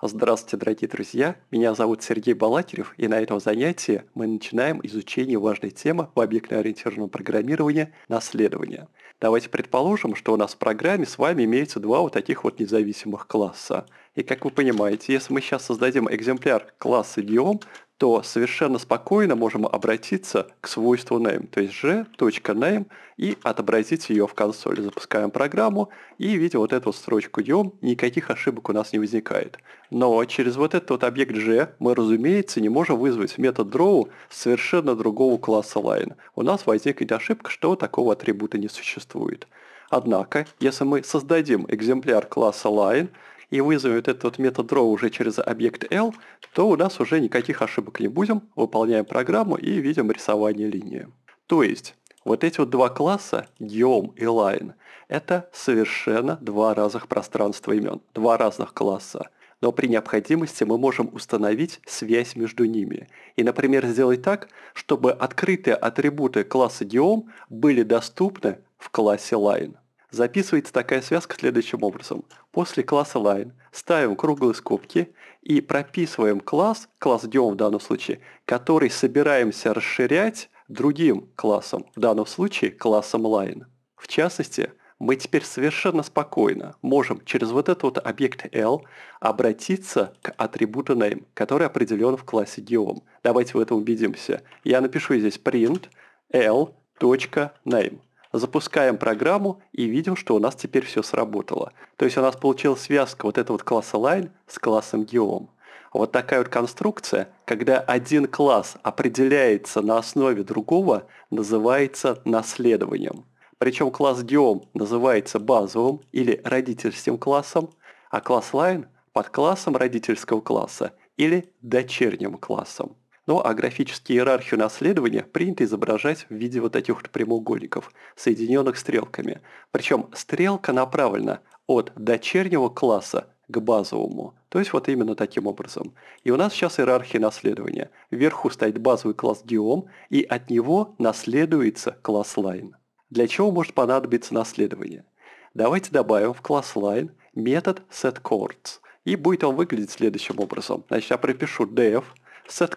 Здравствуйте, дорогие друзья! Меня зовут Сергей Балакирев, и на этом занятии мы начинаем изучение важной темы в объектно-ориентированном программировании – наследования. Давайте предположим, что у нас в программе с вами имеется два вот таких вот независимых класса. И как вы понимаете, если мы сейчас создадим экземпляр класса Геом, то совершенно спокойно можем обратиться к свойству name, то есть g.name и отобразить ее в консоли. Запускаем программу и видим вот эту вот строчку yom, никаких ошибок у нас не возникает. Но через вот этот вот объект g мы, разумеется, не можем вызвать метод draw совершенно другого класса line. У нас возникнет ошибка, что такого атрибута не существует. Однако, если мы создадим экземпляр класса line и вызовет этот метод draw уже через объект L, то у нас уже никаких ошибок не будем, выполняем программу и видим рисование линии. То есть, вот эти вот два класса, geom и line, это совершенно два разных пространства имен, два разных класса. Но при необходимости мы можем установить связь между ними. И, например, сделать так, чтобы открытые атрибуты класса geom были доступны в классе line. Записывается такая связка следующим образом. После класса line ставим круглые скобки и прописываем класс, класс дем в данном случае, который собираемся расширять другим классом, в данном случае классом line. В частности, мы теперь совершенно спокойно можем через вот этот вот объект L обратиться к атрибуту name, который определен в классе geom. Давайте в этом убедимся. Я напишу здесь print l.name запускаем программу и видим, что у нас теперь все сработало. То есть у нас получилась связка вот этого вот класса line с классом geom. Вот такая вот конструкция, когда один класс определяется на основе другого, называется наследованием. Причем класс geom называется базовым или родительским классом, а класс line – подклассом родительского класса или дочерним классом. Ну а графические иерархию наследования принято изображать в виде вот этих вот прямоугольников, соединенных стрелками. Причем стрелка направлена от дочернего класса к базовому. То есть вот именно таким образом. И у нас сейчас иерархия наследования. Вверху стоит базовый класс геом, и от него наследуется класс line. Для чего может понадобиться наследование? Давайте добавим в класс line метод setCords. И будет он выглядеть следующим образом. Значит, я пропишу def set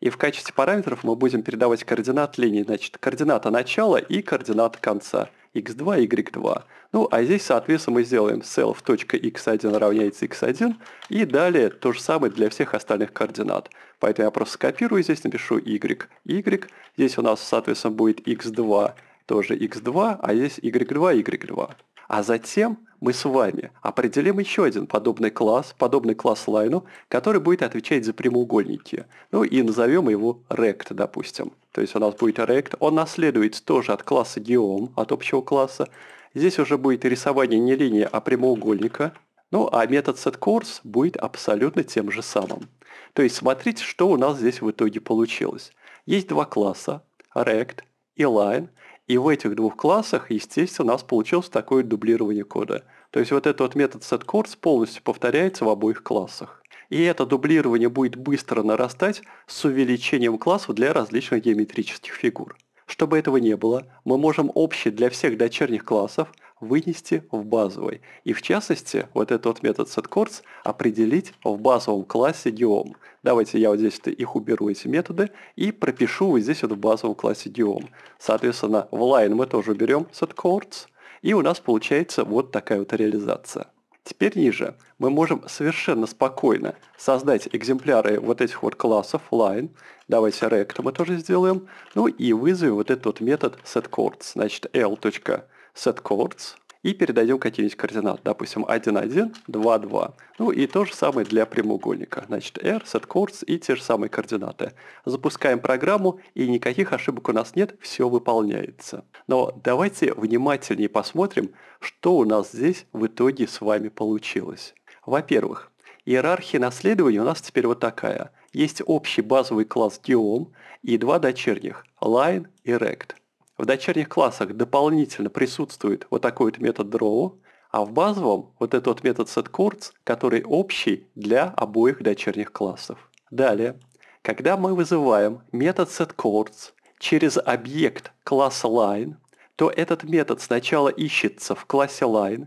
и в качестве параметров мы будем передавать координат линии, значит, координата начала и координата конца x2, y2. Ну, а здесь, соответственно, мы сделаем self.x1 равняется x1, и далее то же самое для всех остальных координат. Поэтому я просто скопирую здесь, напишу y, y. Здесь у нас, соответственно, будет x2, тоже x2, а здесь y2, y2. А затем мы с вами определим еще один подобный класс, подобный класс лайну, который будет отвечать за прямоугольники. Ну и назовем его rect, допустим. То есть у нас будет rect, он наследует тоже от класса geom, от общего класса. Здесь уже будет рисование не линии, а прямоугольника. Ну а метод setCourse будет абсолютно тем же самым. То есть смотрите, что у нас здесь в итоге получилось. Есть два класса, rect и line – и в этих двух классах, естественно, у нас получилось такое дублирование кода. То есть вот этот вот метод setCourse полностью повторяется в обоих классах. И это дублирование будет быстро нарастать с увеличением классов для различных геометрических фигур. Чтобы этого не было, мы можем общий для всех дочерних классов вынести в базовый. И в частности, вот этот вот метод setCourts определить в базовом классе geom. Давайте я вот здесь то их уберу, эти методы, и пропишу вот здесь вот в базовом классе geom. Соответственно, в line мы тоже берем setCourts, и у нас получается вот такая вот реализация. Теперь ниже мы можем совершенно спокойно создать экземпляры вот этих вот классов line. Давайте rect мы тоже сделаем. Ну и вызовем вот этот вот метод setCourts. Значит, l.courts set chords и передадим какие-нибудь координаты, допустим, 1, 1, 2, 2. Ну и то же самое для прямоугольника. Значит, R, set и те же самые координаты. Запускаем программу, и никаких ошибок у нас нет, все выполняется. Но давайте внимательнее посмотрим, что у нас здесь в итоге с вами получилось. Во-первых, иерархия наследования у нас теперь вот такая. Есть общий базовый класс geom и два дочерних, line и rect. В дочерних классах дополнительно присутствует вот такой вот метод draw, а в базовом вот этот вот метод setCourts, который общий для обоих дочерних классов. Далее, когда мы вызываем метод setCourts через объект класса line, то этот метод сначала ищется в классе line,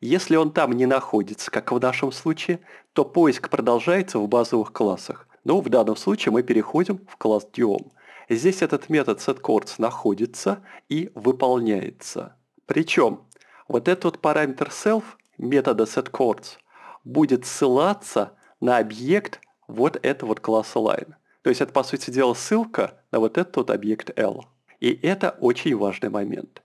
если он там не находится, как в нашем случае, то поиск продолжается в базовых классах. Но в данном случае мы переходим в класс Diom. Здесь этот метод setCourts находится и выполняется. Причем вот этот параметр self метода setCourts будет ссылаться на объект вот этого вот класса line. То есть это, по сути дела, ссылка на вот этот вот объект L. И это очень важный момент.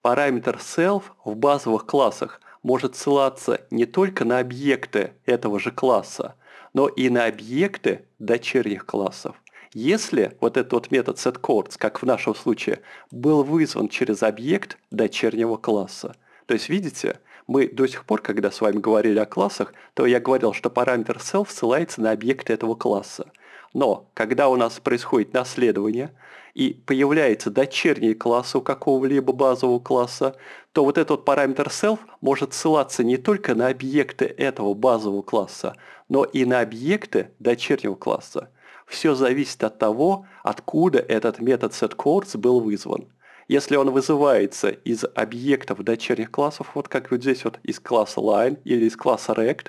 Параметр self в базовых классах может ссылаться не только на объекты этого же класса, но и на объекты дочерних классов. Если вот этот вот метод setCords, как в нашем случае, был вызван через объект дочернего класса, то есть, видите, мы до сих пор, когда с вами говорили о классах, то я говорил, что параметр self ссылается на объекты этого класса. Но когда у нас происходит наследование и появляется дочерний класс у какого-либо базового класса, то вот этот параметр self может ссылаться не только на объекты этого базового класса, но и на объекты дочернего класса. Все зависит от того, откуда этот метод setCourts был вызван. Если он вызывается из объектов дочерних классов, вот как вот здесь вот из класса line или из класса rect,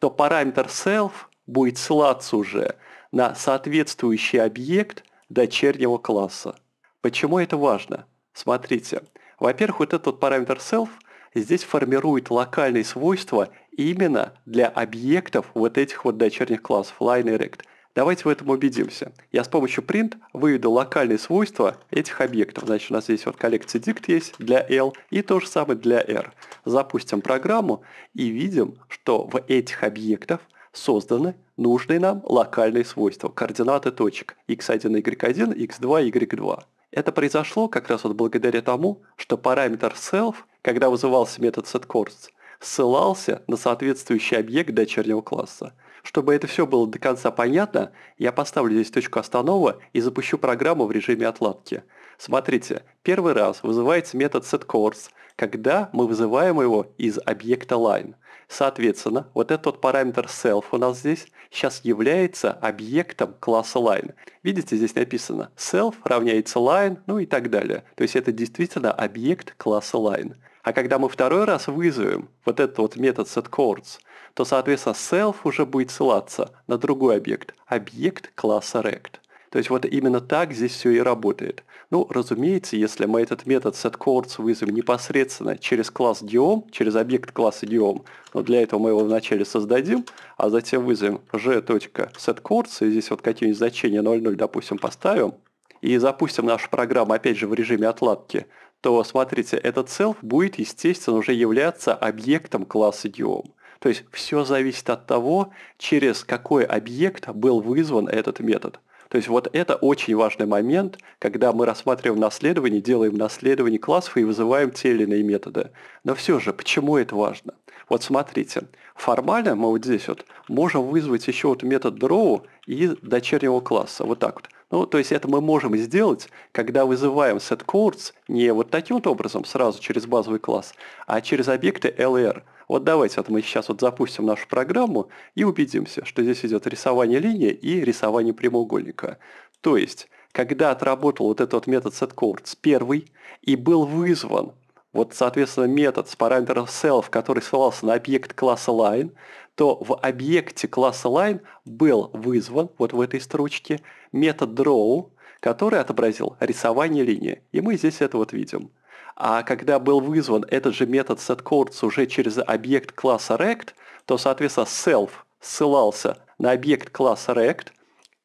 то параметр self будет ссылаться уже на соответствующий объект дочернего класса. Почему это важно? Смотрите. Во-первых, вот этот параметр self здесь формирует локальные свойства именно для объектов вот этих вот дочерних классов line и rect – Давайте в этом убедимся. Я с помощью print выведу локальные свойства этих объектов. Значит, у нас здесь вот коллекция dict есть для L и то же самое для R. Запустим программу и видим, что в этих объектах созданы нужные нам локальные свойства, координаты точек x1, y1, x2, y2. Это произошло как раз вот благодаря тому, что параметр self, когда вызывался метод setCourse, ссылался на соответствующий объект дочернего класса. Чтобы это все было до конца понятно, я поставлю здесь точку останова и запущу программу в режиме отладки. Смотрите, первый раз вызывается метод setCourse, когда мы вызываем его из объекта line. Соответственно, вот этот параметр self у нас здесь сейчас является объектом класса line. Видите, здесь написано self равняется line, ну и так далее. То есть это действительно объект класса line. А когда мы второй раз вызовем вот этот вот метод setCourse, то, соответственно, self уже будет ссылаться на другой объект, объект класса rect. То есть вот именно так здесь все и работает. Ну, разумеется, если мы этот метод setCords вызовем непосредственно через класс diom, через объект класса diom, но для этого мы его вначале создадим, а затем вызовем g.setCords, и здесь вот какие-нибудь значения 0,0, допустим, поставим, и запустим нашу программу, опять же, в режиме отладки, то, смотрите, этот self будет, естественно, уже являться объектом класса diom. То есть все зависит от того, через какой объект был вызван этот метод. То есть вот это очень важный момент, когда мы рассматриваем наследование, делаем наследование классов и вызываем те или иные методы. Но все же, почему это важно? Вот смотрите, формально мы вот здесь вот можем вызвать еще вот метод draw и дочернего класса, вот так вот. Ну, то есть это мы можем сделать, когда вызываем set не вот таким вот образом, сразу через базовый класс, а через объекты LR. Вот давайте вот мы сейчас вот запустим нашу программу и убедимся, что здесь идет рисование линии и рисование прямоугольника. То есть, когда отработал вот этот вот метод setCoords первый и был вызван вот, соответственно, метод с параметром self, который ссылался на объект класса line, то в объекте класса line был вызван, вот в этой строчке, метод draw, который отобразил рисование линии. И мы здесь это вот видим. А когда был вызван этот же метод setCodes уже через объект класса rect, то, соответственно, self ссылался на объект класса rect,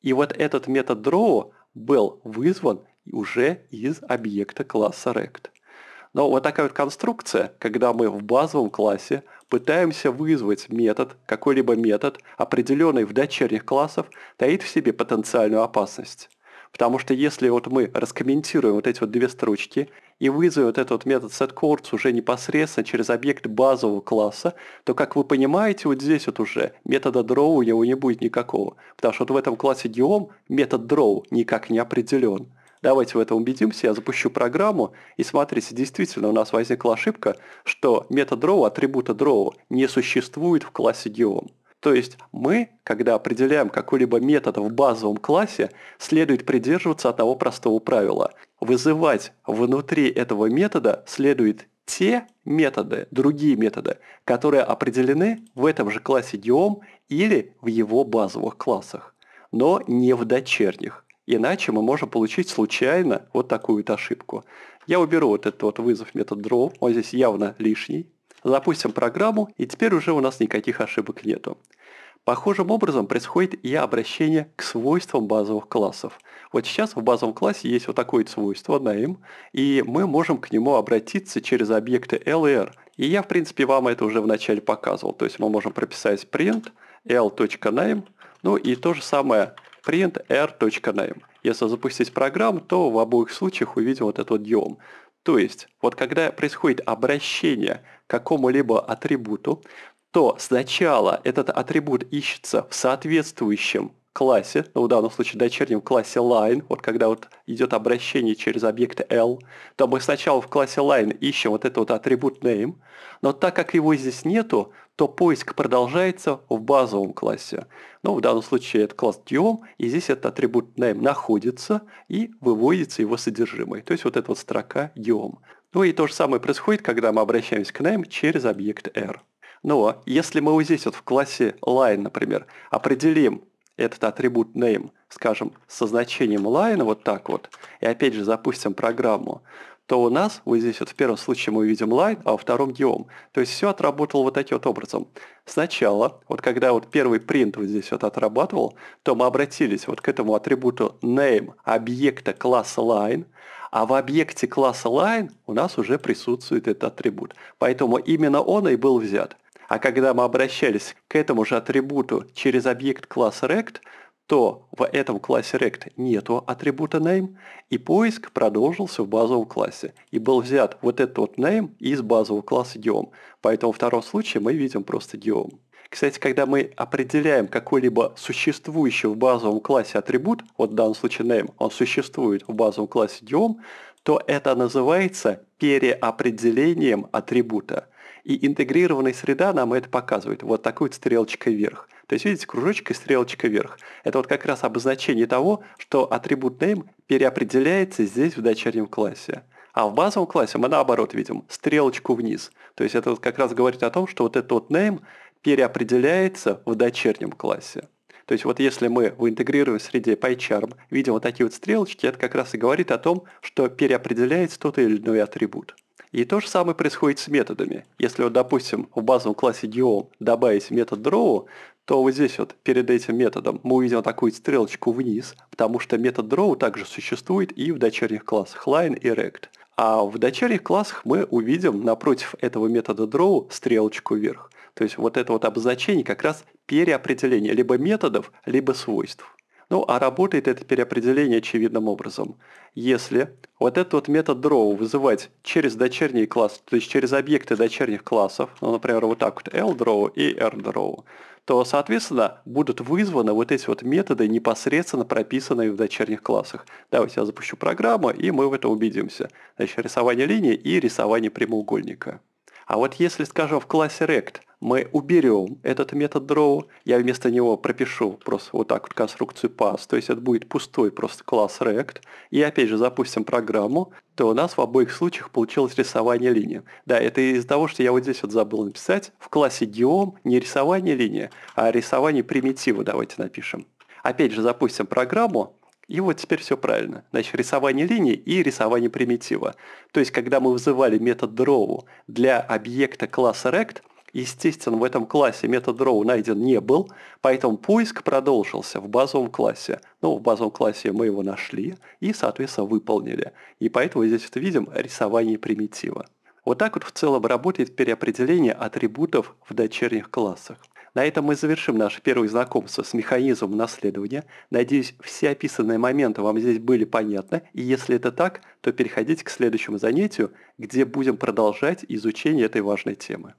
и вот этот метод draw был вызван уже из объекта класса rect. Но вот такая вот конструкция, когда мы в базовом классе пытаемся вызвать метод, какой-либо метод, определенный в дочерних классов, таит в себе потенциальную опасность. Потому что если вот мы раскомментируем вот эти вот две строчки и вызовем вот этот вот метод setCords уже непосредственно через объект базового класса, то, как вы понимаете, вот здесь вот уже метода draw у него не будет никакого. Потому что вот в этом классе geom метод draw никак не определен. Давайте в этом убедимся, я запущу программу, и смотрите, действительно у нас возникла ошибка, что метод draw, атрибута draw не существует в классе geom. То есть мы, когда определяем какой-либо метод в базовом классе, следует придерживаться одного простого правила. Вызывать внутри этого метода следует те методы, другие методы, которые определены в этом же классе геом или в его базовых классах, но не в дочерних. Иначе мы можем получить случайно вот такую вот ошибку. Я уберу вот этот вот вызов метод draw, он здесь явно лишний, Запустим программу, и теперь уже у нас никаких ошибок нету. Похожим образом происходит и обращение к свойствам базовых классов. Вот сейчас в базовом классе есть вот такое свойство name и мы можем к нему обратиться через объекты lr. и я, в принципе, вам это уже вначале показывал. То есть мы можем прописать print l.name, ну и то же самое print r.name. Если запустить программу, то в обоих случаях увидим вот этот вот дьем. То есть, вот когда происходит обращение к какому-либо атрибуту, то сначала этот атрибут ищется в соответствующем классе, ну в данном случае дочернем классе line, вот когда вот идет обращение через объект L, то мы сначала в классе line ищем вот этот вот атрибут name, но так как его здесь нету, то поиск продолжается в базовом классе. Ну, в данном случае это класс Dual, и здесь этот атрибут name находится и выводится его содержимое. То есть вот эта вот строка Dual. Ну и то же самое происходит, когда мы обращаемся к name через объект R. Но ну, а если мы вот здесь вот в классе line, например, определим этот атрибут name, скажем, со значением line вот так вот, и опять же запустим программу, то у нас, вот здесь вот в первом случае мы видим line, а во втором geom. То есть все отработал вот таким вот образом. Сначала, вот когда вот первый print вот здесь вот отрабатывал, то мы обратились вот к этому атрибуту name объекта класса line, а в объекте класса line у нас уже присутствует этот атрибут. Поэтому именно он и был взят. А когда мы обращались к этому же атрибуту через объект класса rect, то в этом классе rect нету атрибута name, и поиск продолжился в базовом классе. И был взят вот этот вот name из базового класса geom. Поэтому в втором случае мы видим просто geom. Кстати, когда мы определяем какой-либо существующий в базовом классе атрибут, вот в данном случае name, он существует в базовом классе geom, то это называется переопределением атрибута. И интегрированная среда нам это показывает, вот такой вот стрелочкой вверх – то есть, видите, кружочек и стрелочка вверх. Это вот как раз обозначение того, что атрибут name переопределяется здесь в дочернем классе. А в базовом классе мы наоборот видим стрелочку вниз. То есть это вот как раз говорит о том, что вот этот вот name переопределяется в дочернем классе. То есть вот если мы в интегрируемой среде PyCharm видим вот такие вот стрелочки, это как раз и говорит о том, что переопределяется тот или иной атрибут. И то же самое происходит с методами. Если вот, допустим, в базовом классе Geom добавить метод draw, то вот здесь вот перед этим методом мы увидим такую стрелочку вниз, потому что метод draw также существует и в дочерних классах line и rect. А в дочерних классах мы увидим напротив этого метода draw стрелочку вверх. То есть вот это вот обозначение как раз переопределение либо методов, либо свойств. Ну, а работает это переопределение очевидным образом. Если вот этот вот метод draw вызывать через дочерние классы, то есть через объекты дочерних классов, ну, например, вот так вот ldraw и rdraw, то, соответственно, будут вызваны вот эти вот методы, непосредственно прописанные в дочерних классах. Давайте я запущу программу, и мы в этом убедимся. Значит, рисование линии и рисование прямоугольника. А вот если, скажем, в классе rect мы уберем этот метод draw, я вместо него пропишу просто вот так вот конструкцию pass, то есть это будет пустой просто класс rect, и опять же запустим программу, то у нас в обоих случаях получилось рисование линии. Да, это из-за того, что я вот здесь вот забыл написать, в классе geom не рисование линии, а рисование примитива давайте напишем. Опять же запустим программу, и вот теперь все правильно. Значит, рисование линии и рисование примитива. То есть, когда мы вызывали метод draw для объекта класса rect, естественно, в этом классе метод row найден не был, поэтому поиск продолжился в базовом классе. Ну, в базовом классе мы его нашли и, соответственно, выполнили. И поэтому здесь вот видим рисование примитива. Вот так вот в целом работает переопределение атрибутов в дочерних классах. На этом мы завершим наше первое знакомство с механизмом наследования. Надеюсь, все описанные моменты вам здесь были понятны, и если это так, то переходите к следующему занятию, где будем продолжать изучение этой важной темы.